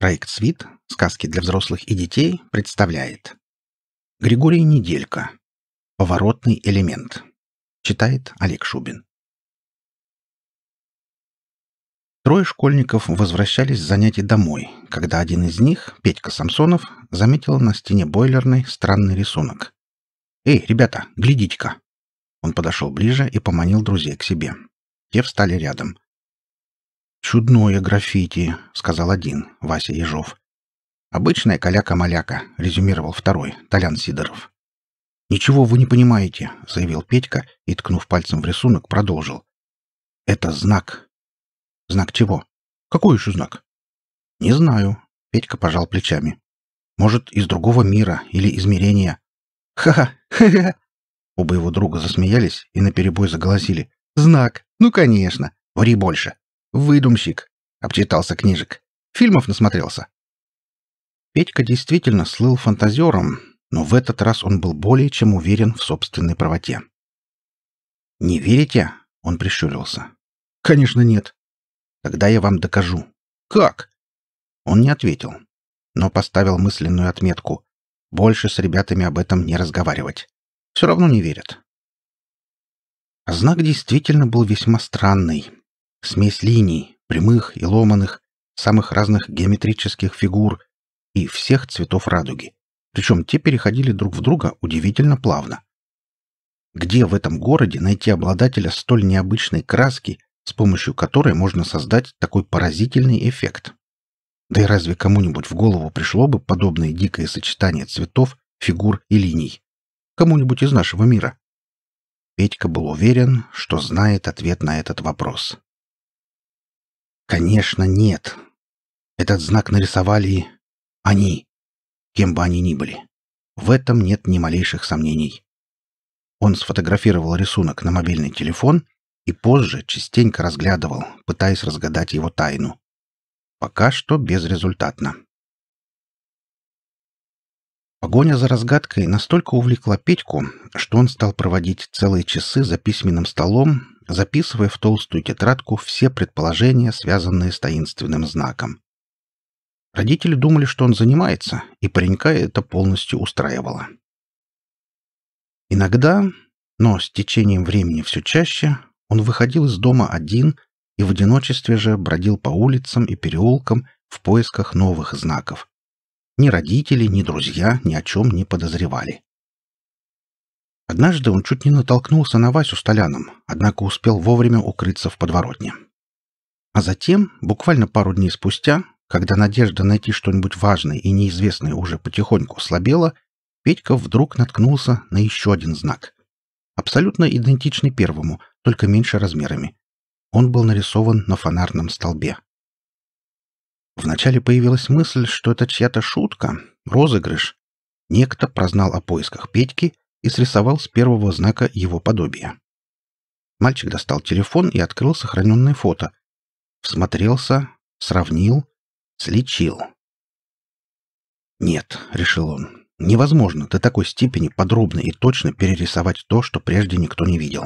Проект «Свит. Сказки для взрослых и детей» представляет Григорий Неделько. Поворотный элемент. Читает Олег Шубин. Трое школьников возвращались с занятий домой, когда один из них, Петька Самсонов, заметил на стене бойлерной странный рисунок. «Эй, ребята, глядите-ка!» Он подошел ближе и поманил друзей к себе. Те встали рядом. «Чудное граффити», — сказал один, Вася Ежов. «Обычная каляка-маляка», — резюмировал второй, Толян Сидоров. «Ничего вы не понимаете», — заявил Петька и, ткнув пальцем в рисунок, продолжил. «Это знак». «Знак чего?» «Какой еще знак?» «Не знаю», — Петька пожал плечами. «Может, из другого мира или измерения». «Ха-ха! Ха-ха!» Оба его друга засмеялись и наперебой заголосили. «Знак! Ну, конечно! Ври больше!» Выдумщик, обчитался книжек. Фильмов насмотрелся. Петька действительно слыл фантазером, но в этот раз он был более чем уверен в собственной правоте. «Не верите?» — он прищурился. «Конечно нет». «Тогда я вам докажу». «Как?» Он не ответил, но поставил мысленную отметку. «Больше с ребятами об этом не разговаривать. Все равно не верят». знак действительно был весьма странный. Смесь линий, прямых и ломаных, самых разных геометрических фигур и всех цветов радуги. Причем те переходили друг в друга удивительно плавно. Где в этом городе найти обладателя столь необычной краски, с помощью которой можно создать такой поразительный эффект? Да и разве кому-нибудь в голову пришло бы подобное дикое сочетание цветов, фигур и линий? Кому-нибудь из нашего мира? Петька был уверен, что знает ответ на этот вопрос. Конечно, нет. Этот знак нарисовали они, кем бы они ни были. В этом нет ни малейших сомнений. Он сфотографировал рисунок на мобильный телефон и позже частенько разглядывал, пытаясь разгадать его тайну. Пока что безрезультатно. Погоня за разгадкой настолько увлекла Петьку, что он стал проводить целые часы за письменным столом, записывая в толстую тетрадку все предположения, связанные с таинственным знаком. Родители думали, что он занимается, и паренька это полностью устраивало. Иногда, но с течением времени все чаще, он выходил из дома один и в одиночестве же бродил по улицам и переулкам в поисках новых знаков. Ни родители, ни друзья ни о чем не подозревали. Однажды он чуть не натолкнулся на Васю Столяном, однако успел вовремя укрыться в подворотне. А затем, буквально пару дней спустя, когда надежда найти что-нибудь важное и неизвестное уже потихоньку слабела, Петька вдруг наткнулся на еще один знак. Абсолютно идентичный первому, только меньше размерами. Он был нарисован на фонарном столбе. Вначале появилась мысль, что это чья-то шутка, розыгрыш. Некто прознал о поисках Петьки и срисовал с первого знака его подобия. Мальчик достал телефон и открыл сохраненное фото. Всмотрелся, сравнил, слечил. «Нет», — решил он, — «невозможно до такой степени подробно и точно перерисовать то, что прежде никто не видел».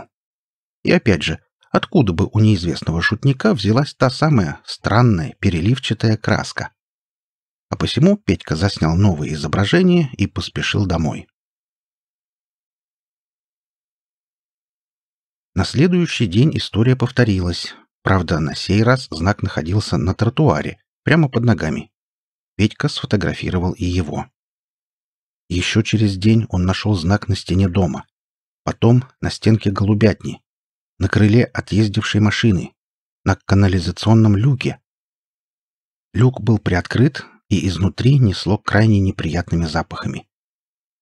И опять же, откуда бы у неизвестного шутника взялась та самая странная переливчатая краска? А посему Петька заснял новое изображение и поспешил домой. На следующий день история повторилась. Правда, на сей раз знак находился на тротуаре, прямо под ногами. Петька сфотографировал и его. Еще через день он нашел знак на стене дома. Потом на стенке голубятни. На крыле отъездившей машины. На канализационном люке. Люк был приоткрыт, и изнутри несло крайне неприятными запахами.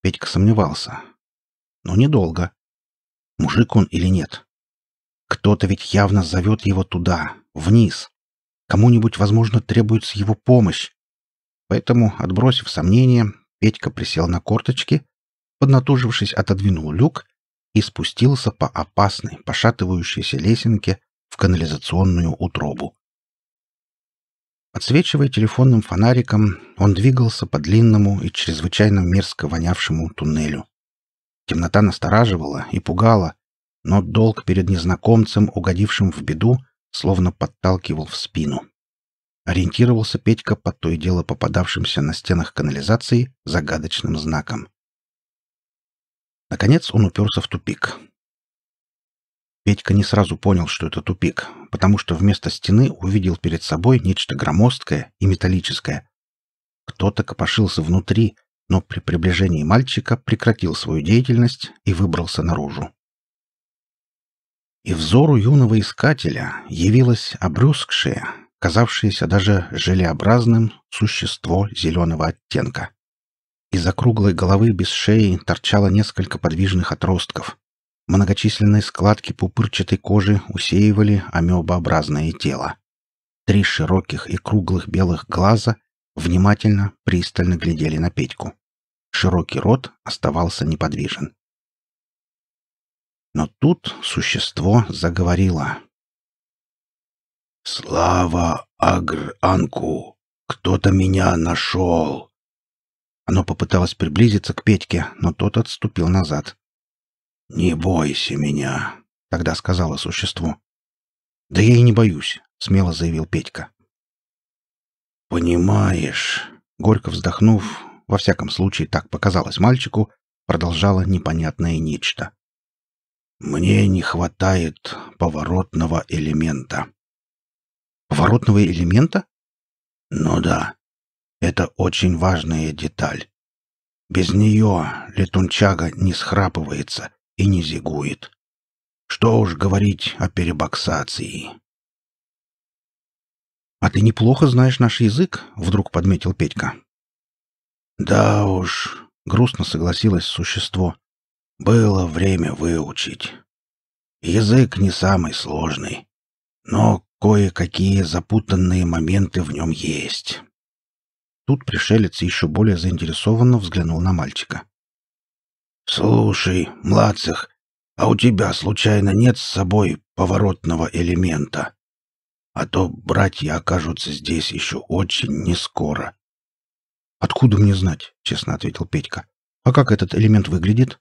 Петька сомневался. Но недолго мужик он или нет. Кто-то ведь явно зовет его туда, вниз. Кому-нибудь, возможно, требуется его помощь. Поэтому, отбросив сомнения, Петька присел на корточки, поднатужившись, отодвинул люк и спустился по опасной, пошатывающейся лесенке в канализационную утробу. Подсвечивая телефонным фонариком, он двигался по длинному и чрезвычайно мерзко вонявшему туннелю. Темнота настораживала и пугала, но долг перед незнакомцем, угодившим в беду, словно подталкивал в спину. Ориентировался Петька под то и дело попадавшимся на стенах канализации загадочным знаком. Наконец он уперся в тупик. Петька не сразу понял, что это тупик, потому что вместо стены увидел перед собой нечто громоздкое и металлическое. Кто-то копошился внутри, но при приближении мальчика прекратил свою деятельность и выбрался наружу. И взору юного искателя явилось обрюзгшее, казавшееся даже желеобразным, существо зеленого оттенка. Из округлой головы без шеи торчало несколько подвижных отростков. Многочисленные складки пупырчатой кожи усеивали амебообразное тело. Три широких и круглых белых глаза внимательно, пристально глядели на Петьку. Широкий рот оставался неподвижен. Но тут существо заговорило. «Слава Агр-Анку! Кто-то меня нашел!» Оно попыталось приблизиться к Петьке, но тот отступил назад. «Не бойся меня!» — тогда сказала существо. «Да я и не боюсь», — смело заявил Петька. «Понимаешь...» — горько вздохнув, во всяком случае так показалось мальчику, продолжала непонятное нечто. «Мне не хватает поворотного элемента». «Поворотного элемента?» «Ну да, это очень важная деталь. Без нее летунчага не схрапывается и не зигует. Что уж говорить о перебоксации». «А ты неплохо знаешь наш язык», — вдруг подметил Петька. Да уж, грустно согласилось существо. Было время выучить. Язык не самый сложный, но кое-какие запутанные моменты в нем есть. Тут пришелец еще более заинтересованно взглянул на мальчика. «Слушай, младцах, а у тебя случайно нет с собой поворотного элемента? А то братья окажутся здесь еще очень нескоро. «Откуда мне знать?» — честно ответил Петька. «А как этот элемент выглядит?»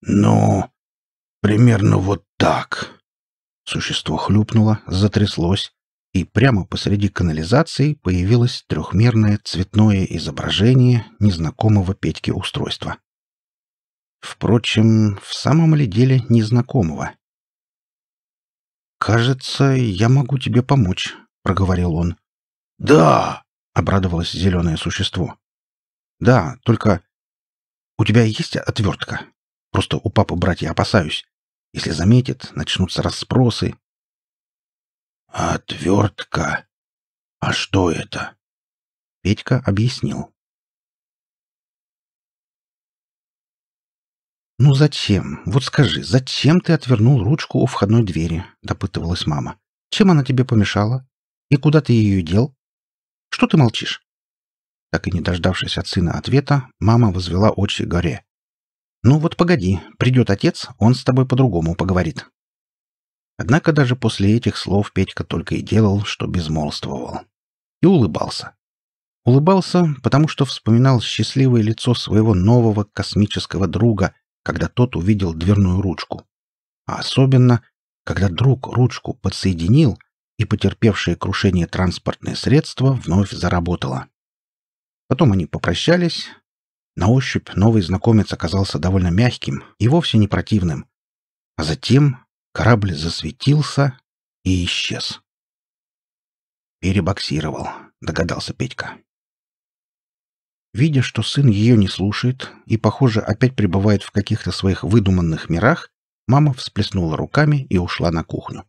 «Ну, примерно вот так». Существо хлюпнуло, затряслось, и прямо посреди канализации появилось трехмерное цветное изображение незнакомого Петьке устройства. Впрочем, в самом ли деле незнакомого? «Кажется, я могу тебе помочь», — проговорил он. «Да!» Обрадовалось зеленое существо. Да, только... У тебя есть отвертка? Просто у папы братья опасаюсь. Если заметят, начнутся расспросы. Отвертка? А что это? Петька объяснил. «Ну зачем? Вот скажи, зачем ты отвернул ручку у входной двери?» — допытывалась мама. «Чем она тебе помешала? И куда ты ее дел?» Что ты молчишь?» Так и не дождавшись от сына ответа, мама возвела очи горе. «Ну вот погоди, придет отец, он с тобой по-другому поговорит». Однако даже после этих слов Петька только и делал, что безмолвствовал. И улыбался. Улыбался, потому что вспоминал счастливое лицо своего нового космического друга, когда тот увидел дверную ручку. А особенно, когда друг ручку подсоединил, и потерпевшее крушение транспортное средство вновь заработало. Потом они попрощались. На ощупь новый знакомец оказался довольно мягким и вовсе не противным. А затем корабль засветился и исчез. «Перебоксировал», — догадался Петька. Видя, что сын ее не слушает и, похоже, опять пребывает в каких-то своих выдуманных мирах, мама всплеснула руками и ушла на кухню.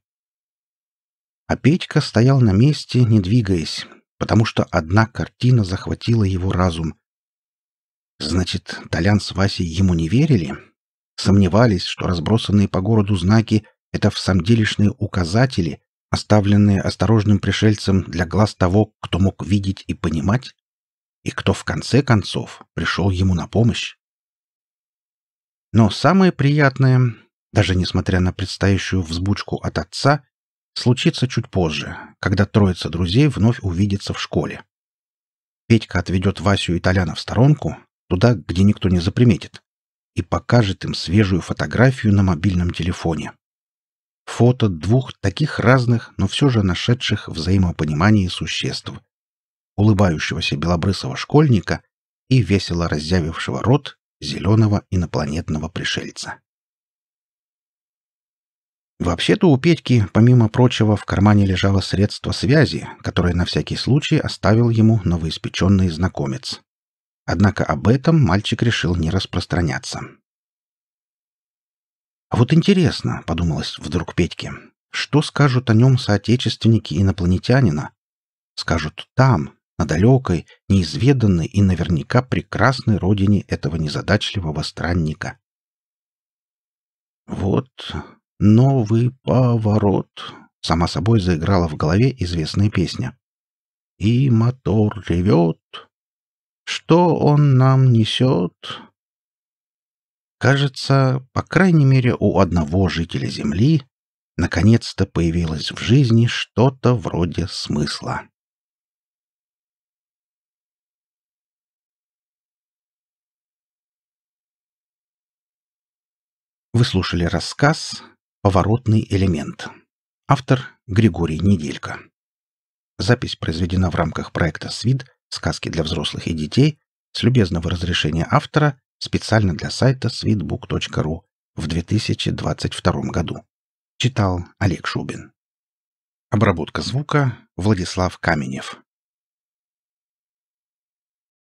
А Петька стоял на месте, не двигаясь, потому что одна картина захватила его разум. Значит, Толян с Васей ему не верили? Сомневались, что разбросанные по городу знаки — это в самом делешные указатели, оставленные осторожным пришельцем для глаз того, кто мог видеть и понимать, и кто в конце концов пришел ему на помощь. Но самое приятное, даже несмотря на предстоящую взбучку от отца, случится чуть позже, когда троица друзей вновь увидится в школе. Петька отведет Васю и Толяна в сторонку, туда, где никто не заприметит, и покажет им свежую фотографию на мобильном телефоне. Фото двух таких разных, но все же нашедших взаимопонимание существ. Улыбающегося белобрысого школьника и весело разъявившего рот зеленого инопланетного пришельца. Вообще-то у Петьки, помимо прочего, в кармане лежало средство связи, которое на всякий случай оставил ему новоиспеченный знакомец. Однако об этом мальчик решил не распространяться. «А вот интересно», — подумалось вдруг Петьке, — «что скажут о нем соотечественники инопланетянина? Скажут там, на далекой, неизведанной и наверняка прекрасной родине этого незадачливого странника». «Вот Новый поворот. Сама собой заиграла в голове известная песня. И мотор ревет. Что он нам несет? Кажется, по крайней мере, у одного жителя Земли наконец-то появилось в жизни что-то вроде смысла. Вы слушали рассказ Поворотный элемент. Автор Григорий Неделько. Запись произведена в рамках проекта «СВИД. Сказки для взрослых и детей» с любезного разрешения автора специально для сайта свитбук.ру в 2022 году. Читал Олег Шубин. Обработка звука Владислав Каменев.